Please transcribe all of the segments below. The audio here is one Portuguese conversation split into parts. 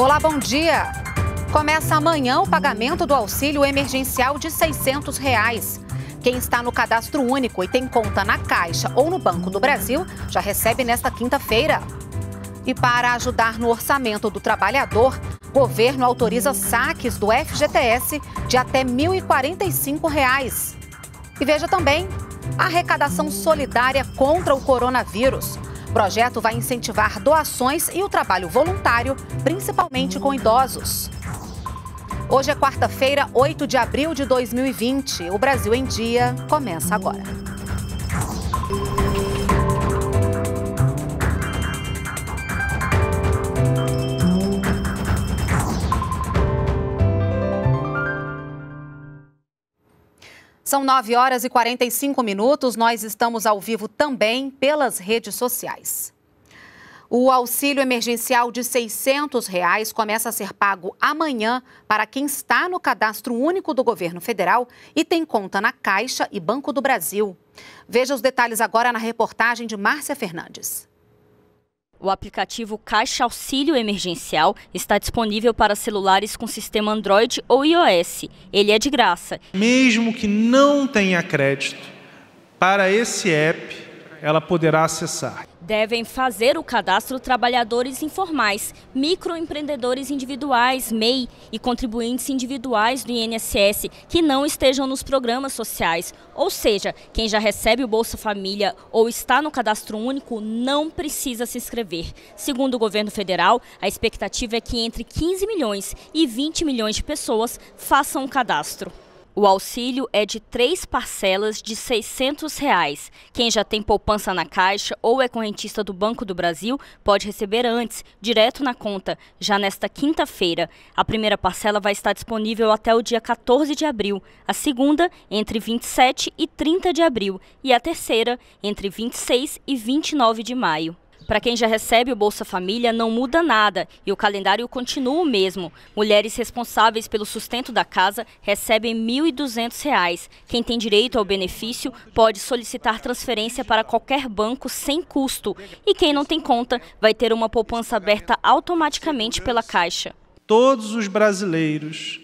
Olá, bom dia. Começa amanhã o pagamento do auxílio emergencial de R$ 600. Reais. Quem está no cadastro único e tem conta na Caixa ou no Banco do Brasil já recebe nesta quinta-feira. E para ajudar no orçamento do trabalhador, governo autoriza saques do FGTS de até R$ 1.045. Reais. E veja também arrecadação solidária contra o coronavírus. O projeto vai incentivar doações e o trabalho voluntário, principalmente com idosos. Hoje é quarta-feira, 8 de abril de 2020. O Brasil em Dia começa agora. São 9 horas e 45 minutos. Nós estamos ao vivo também pelas redes sociais. O auxílio emergencial de R$ 600 reais começa a ser pago amanhã para quem está no cadastro único do governo federal e tem conta na Caixa e Banco do Brasil. Veja os detalhes agora na reportagem de Márcia Fernandes. O aplicativo Caixa Auxílio Emergencial está disponível para celulares com sistema Android ou iOS. Ele é de graça. Mesmo que não tenha crédito, para esse app ela poderá acessar. Devem fazer o cadastro trabalhadores informais, microempreendedores individuais, MEI e contribuintes individuais do INSS que não estejam nos programas sociais. Ou seja, quem já recebe o Bolsa Família ou está no cadastro único não precisa se inscrever. Segundo o governo federal, a expectativa é que entre 15 milhões e 20 milhões de pessoas façam o cadastro. O auxílio é de três parcelas de R$ 600. Reais. Quem já tem poupança na Caixa ou é correntista do Banco do Brasil pode receber antes, direto na conta, já nesta quinta-feira. A primeira parcela vai estar disponível até o dia 14 de abril, a segunda entre 27 e 30 de abril e a terceira entre 26 e 29 de maio. Para quem já recebe o Bolsa Família, não muda nada e o calendário continua o mesmo. Mulheres responsáveis pelo sustento da casa recebem R$ 1.200. Quem tem direito ao benefício pode solicitar transferência para qualquer banco sem custo. E quem não tem conta vai ter uma poupança aberta automaticamente pela Caixa. Todos os brasileiros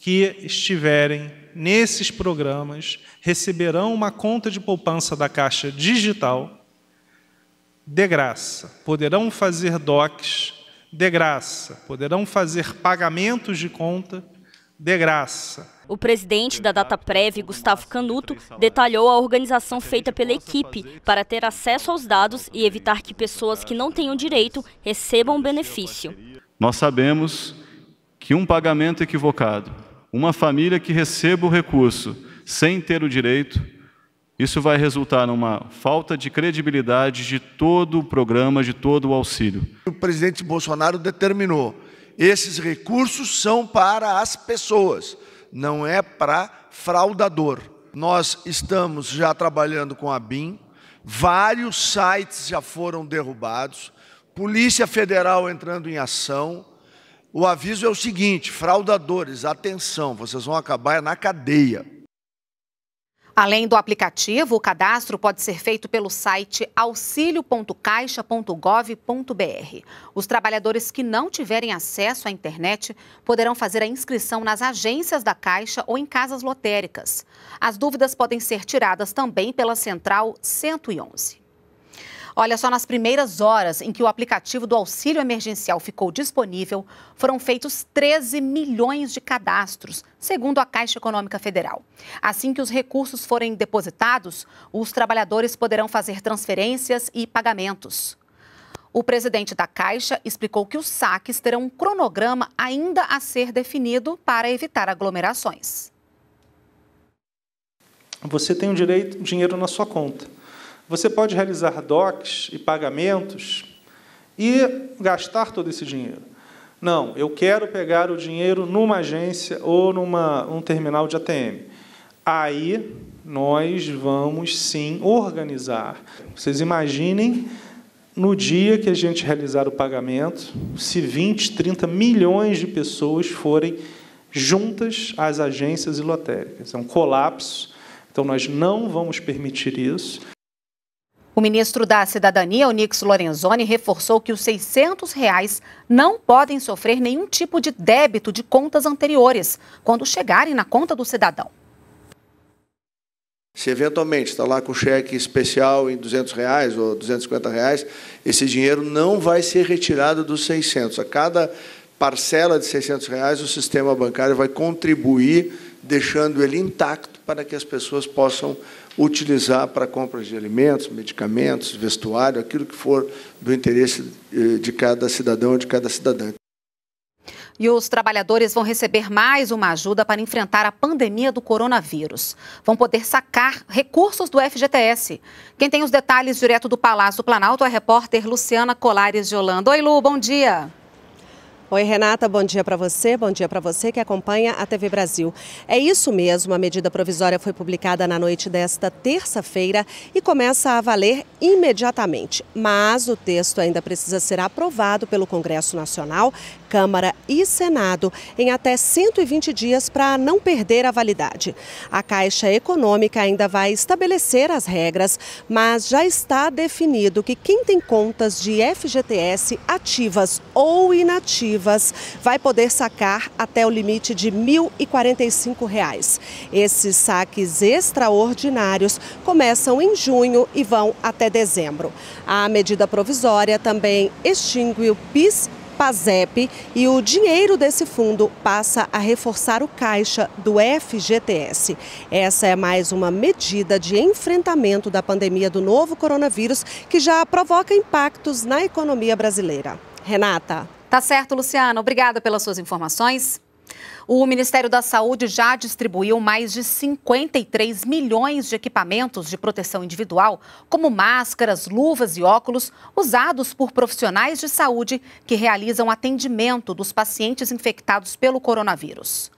que estiverem nesses programas receberão uma conta de poupança da Caixa digital de graça, poderão fazer DOCs de graça, poderão fazer pagamentos de conta de graça. O presidente da DataPrev, Gustavo Canuto, detalhou a organização feita pela equipe para ter acesso aos dados e evitar que pessoas que não tenham direito recebam benefício. Nós sabemos que um pagamento equivocado, uma família que receba o recurso sem ter o direito, isso vai resultar numa falta de credibilidade de todo o programa, de todo o auxílio. O presidente Bolsonaro determinou: esses recursos são para as pessoas, não é para fraudador. Nós estamos já trabalhando com a BIM, vários sites já foram derrubados, Polícia Federal entrando em ação. O aviso é o seguinte: fraudadores, atenção, vocês vão acabar na cadeia. Além do aplicativo, o cadastro pode ser feito pelo site auxilio.caixa.gov.br. Os trabalhadores que não tiverem acesso à internet poderão fazer a inscrição nas agências da Caixa ou em casas lotéricas. As dúvidas podem ser tiradas também pela Central 111. Olha, só nas primeiras horas em que o aplicativo do auxílio emergencial ficou disponível, foram feitos 13 milhões de cadastros, segundo a Caixa Econômica Federal. Assim que os recursos forem depositados, os trabalhadores poderão fazer transferências e pagamentos. O presidente da Caixa explicou que os saques terão um cronograma ainda a ser definido para evitar aglomerações. Você tem o direito dinheiro na sua conta. Você pode realizar DOCs e pagamentos e gastar todo esse dinheiro. Não, eu quero pegar o dinheiro numa agência ou num um terminal de ATM. Aí nós vamos sim organizar. Vocês imaginem no dia que a gente realizar o pagamento, se 20, 30 milhões de pessoas forem juntas às agências e lotéricas. É um colapso. Então nós não vamos permitir isso. O ministro da Cidadania, Onix Lorenzoni, reforçou que os R$ 600 reais não podem sofrer nenhum tipo de débito de contas anteriores quando chegarem na conta do cidadão. Se eventualmente está lá com cheque especial em 200 reais ou 250 reais, esse dinheiro não vai ser retirado dos 600. A cada parcela de 600 reais, o sistema bancário vai contribuir, deixando ele intacto para que as pessoas possam utilizar para compras de alimentos, medicamentos, vestuário, aquilo que for do interesse eh, de cada cidadão ou de cada cidadã. E os trabalhadores vão receber mais uma ajuda para enfrentar a pandemia do coronavírus. Vão poder sacar recursos do FGTS. Quem tem os detalhes direto do Palácio do Planalto é a repórter Luciana Colares de Holanda. Oi, Lu, bom dia. Oi, Renata, bom dia para você, bom dia para você que acompanha a TV Brasil. É isso mesmo, a medida provisória foi publicada na noite desta terça-feira e começa a valer imediatamente. Mas o texto ainda precisa ser aprovado pelo Congresso Nacional, Câmara e Senado em até 120 dias para não perder a validade. A Caixa Econômica ainda vai estabelecer as regras, mas já está definido que quem tem contas de FGTS ativas ou inativas vai poder sacar até o limite de R$ 1.045. Reais. Esses saques extraordinários começam em junho e vão até dezembro. A medida provisória também extingue o PIS PASEP e o dinheiro desse fundo passa a reforçar o caixa do FGTS. Essa é mais uma medida de enfrentamento da pandemia do novo coronavírus que já provoca impactos na economia brasileira. Renata. Tá certo, Luciana. Obrigada pelas suas informações. O Ministério da Saúde já distribuiu mais de 53 milhões de equipamentos de proteção individual, como máscaras, luvas e óculos, usados por profissionais de saúde que realizam atendimento dos pacientes infectados pelo coronavírus.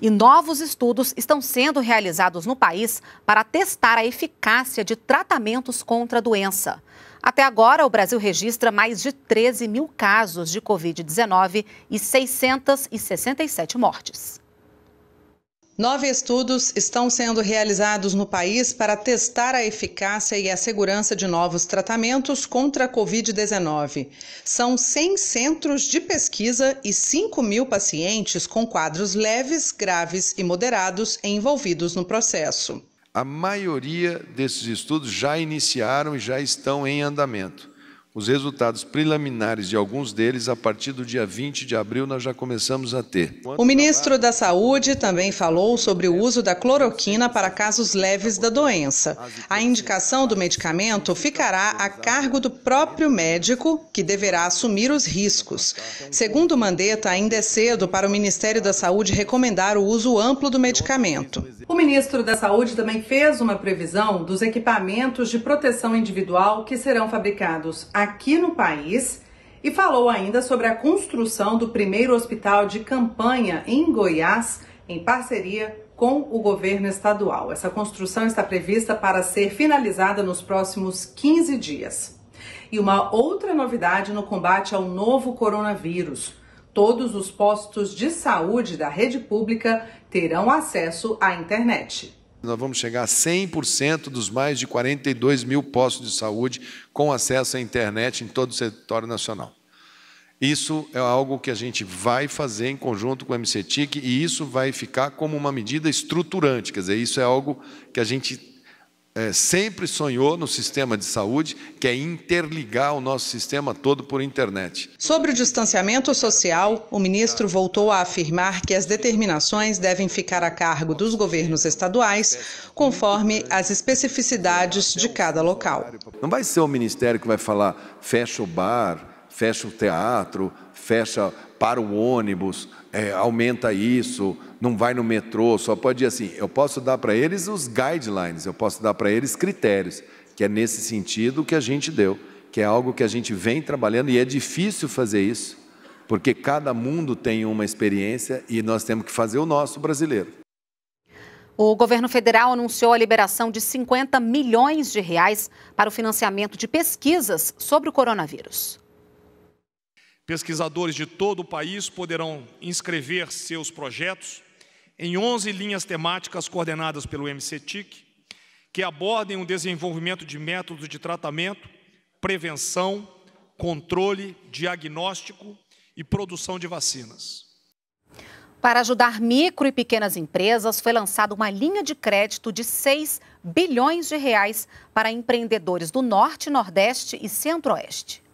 E novos estudos estão sendo realizados no país para testar a eficácia de tratamentos contra a doença. Até agora, o Brasil registra mais de 13 mil casos de Covid-19 e 667 mortes. Nove estudos estão sendo realizados no país para testar a eficácia e a segurança de novos tratamentos contra a Covid-19. São 100 centros de pesquisa e 5 mil pacientes com quadros leves, graves e moderados envolvidos no processo. A maioria desses estudos já iniciaram e já estão em andamento. Os resultados preliminares de alguns deles, a partir do dia 20 de abril, nós já começamos a ter. O ministro da Saúde também falou sobre o uso da cloroquina para casos leves da doença. A indicação do medicamento ficará a cargo do próprio médico, que deverá assumir os riscos. Segundo Mandetta, ainda é cedo para o Ministério da Saúde recomendar o uso amplo do medicamento. O ministro da Saúde também fez uma previsão dos equipamentos de proteção individual que serão fabricados aqui no país e falou ainda sobre a construção do primeiro hospital de campanha em Goiás, em parceria com o governo estadual. Essa construção está prevista para ser finalizada nos próximos 15 dias. E uma outra novidade no combate ao novo coronavírus. Todos os postos de saúde da rede pública terão acesso à internet. Nós vamos chegar a 100% dos mais de 42 mil postos de saúde com acesso à internet em todo o território nacional. Isso é algo que a gente vai fazer em conjunto com o MCTIC e isso vai ficar como uma medida estruturante, quer dizer, isso é algo que a gente é, sempre sonhou no sistema de saúde, que é interligar o nosso sistema todo por internet. Sobre o distanciamento social, o ministro voltou a afirmar que as determinações devem ficar a cargo dos governos estaduais, conforme as especificidades de cada local. Não vai ser o ministério que vai falar fecha o bar, fecha o teatro, fecha para o ônibus, é, aumenta isso, não vai no metrô, só pode ir assim. Eu posso dar para eles os guidelines, eu posso dar para eles critérios, que é nesse sentido que a gente deu, que é algo que a gente vem trabalhando e é difícil fazer isso, porque cada mundo tem uma experiência e nós temos que fazer o nosso brasileiro. O governo federal anunciou a liberação de 50 milhões de reais para o financiamento de pesquisas sobre o coronavírus. Pesquisadores de todo o país poderão inscrever seus projetos em 11 linhas temáticas coordenadas pelo MCTIC, que abordem o desenvolvimento de métodos de tratamento, prevenção, controle, diagnóstico e produção de vacinas. Para ajudar micro e pequenas empresas, foi lançada uma linha de crédito de 6 bilhões de reais para empreendedores do Norte, Nordeste e Centro-Oeste.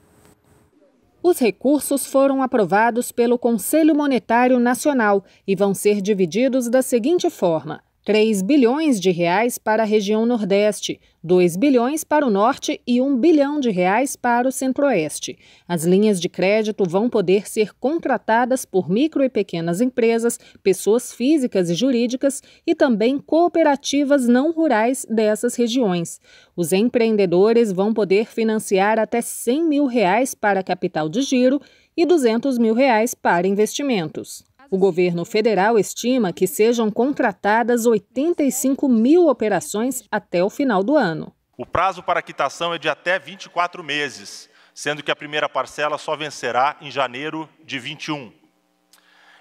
Os recursos foram aprovados pelo Conselho Monetário Nacional e vão ser divididos da seguinte forma: 3 bilhões de reais para a região Nordeste, 2 bilhões para o Norte e 1 bilhão de reais para o Centro-Oeste. As linhas de crédito vão poder ser contratadas por micro e pequenas empresas, pessoas físicas e jurídicas e também cooperativas não rurais dessas regiões. Os empreendedores vão poder financiar até 100 mil reais para capital de giro e 200 mil reais para investimentos. O governo federal estima que sejam contratadas 85 mil operações até o final do ano. O prazo para quitação é de até 24 meses, sendo que a primeira parcela só vencerá em janeiro de 21.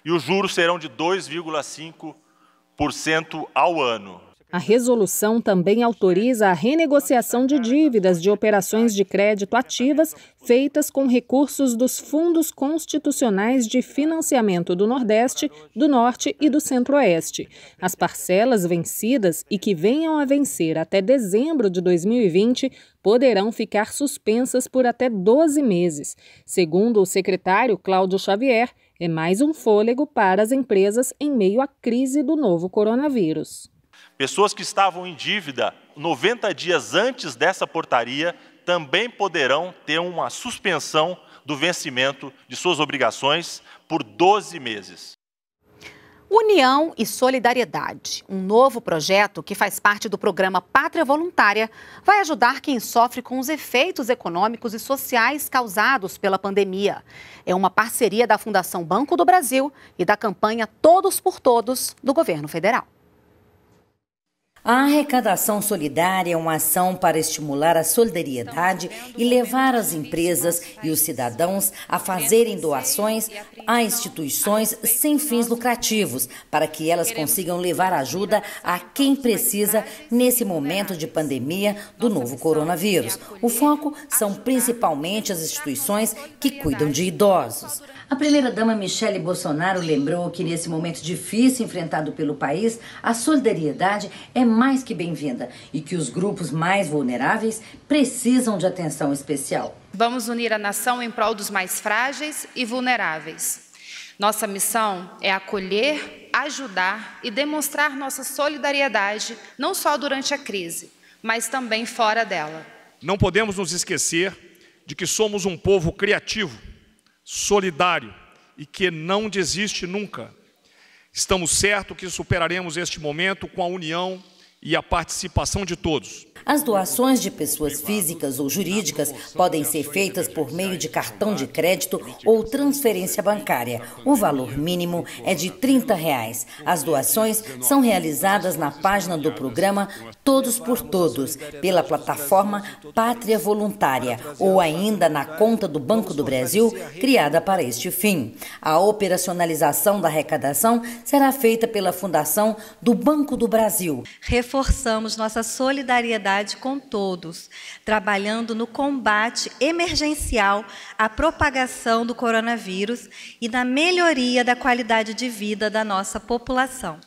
E os juros serão de 2,5% ao ano. A resolução também autoriza a renegociação de dívidas de operações de crédito ativas feitas com recursos dos fundos constitucionais de financiamento do Nordeste, do Norte e do Centro-Oeste. As parcelas vencidas e que venham a vencer até dezembro de 2020 poderão ficar suspensas por até 12 meses. Segundo o secretário Cláudio Xavier, é mais um fôlego para as empresas em meio à crise do novo coronavírus. Pessoas que estavam em dívida 90 dias antes dessa portaria também poderão ter uma suspensão do vencimento de suas obrigações por 12 meses. União e Solidariedade, um novo projeto que faz parte do programa Pátria Voluntária, vai ajudar quem sofre com os efeitos econômicos e sociais causados pela pandemia. É uma parceria da Fundação Banco do Brasil e da campanha Todos por Todos do governo federal. A arrecadação solidária é uma ação para estimular a solidariedade e levar as empresas e os cidadãos a fazerem doações a instituições sem fins lucrativos, para que elas consigam levar ajuda a quem precisa nesse momento de pandemia do novo coronavírus. O foco são principalmente as instituições que cuidam de idosos. A primeira-dama Michele Bolsonaro lembrou que nesse momento difícil enfrentado pelo país, a solidariedade é mais que bem-vinda e que os grupos mais vulneráveis precisam de atenção especial. Vamos unir a nação em prol dos mais frágeis e vulneráveis. Nossa missão é acolher, ajudar e demonstrar nossa solidariedade não só durante a crise, mas também fora dela. Não podemos nos esquecer de que somos um povo criativo, solidário e que não desiste nunca. Estamos certos que superaremos este momento com a união e a participação de todos. As doações de pessoas físicas ou jurídicas podem ser feitas por meio de cartão de crédito ou transferência bancária. O valor mínimo é de R$ 30. Reais. As doações são realizadas na página do programa Todos por Todos, pela plataforma Pátria Voluntária ou ainda na conta do Banco do Brasil, criada para este fim. A operacionalização da arrecadação será feita pela Fundação do Banco do Brasil reforçamos nossa solidariedade com todos, trabalhando no combate emergencial à propagação do coronavírus e na melhoria da qualidade de vida da nossa população.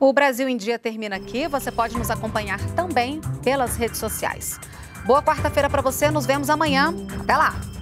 O Brasil em Dia termina aqui. Você pode nos acompanhar também pelas redes sociais. Boa quarta-feira para você. Nos vemos amanhã. Até lá!